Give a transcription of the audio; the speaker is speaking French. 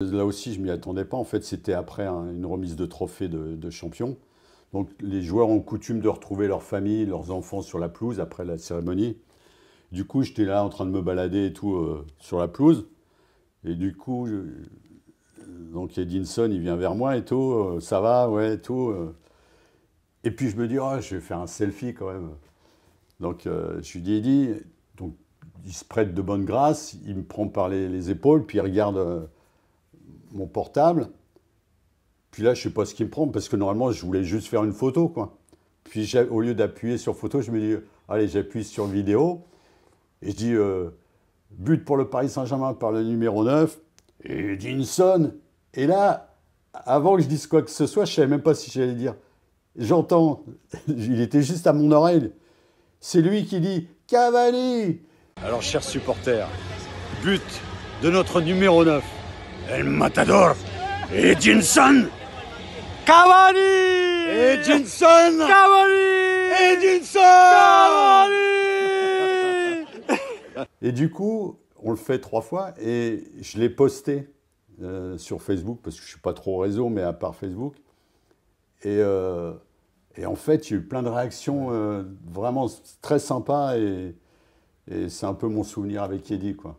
Là aussi, je m'y attendais pas. En fait, c'était après une remise de trophée de, champion. Donc, les joueurs ont coutume de retrouver leur famille, leurs enfants sur la pelouse après la cérémonie. Du coup, j'étais là en train de me balader et tout euh, sur la pelouse. Et du coup, euh, donc Edinson, il vient vers moi et tout, euh, ça va, ouais, et tout. Et puis je me dis, ah, je vais faire un selfie quand même. Donc je lui dis, Eddie, donc, il se prête de bonne grâce, il me prend par les, les épaules, puis il regarde mon portable. Puis là, je sais pas ce qui me prend parce que normalement, je voulais juste faire une photo, quoi. Puis au lieu d'appuyer sur photo, je me dis, allez, j'appuie sur vidéo. Et je dis, euh, but pour le Paris Saint-Germain par le numéro 9. Et sonne Et là, avant que je dise quoi que ce soit, je savais même pas si j'allais dire. J'entends, il était juste à mon oreille. C'est lui qui dit Cavani Alors, chers supporters, but de notre numéro 9. El Matador, Edinson, Cavani, Edinson, Cavani, Edinson, Cavani. Et du coup, on le fait trois fois et je l'ai posté euh, sur Facebook parce que je suis pas trop réseau, mais à part Facebook. Euh, et, en fait, il y a eu plein de réactions euh, vraiment très sympas et, et c'est un peu mon souvenir avec Eddie, quoi.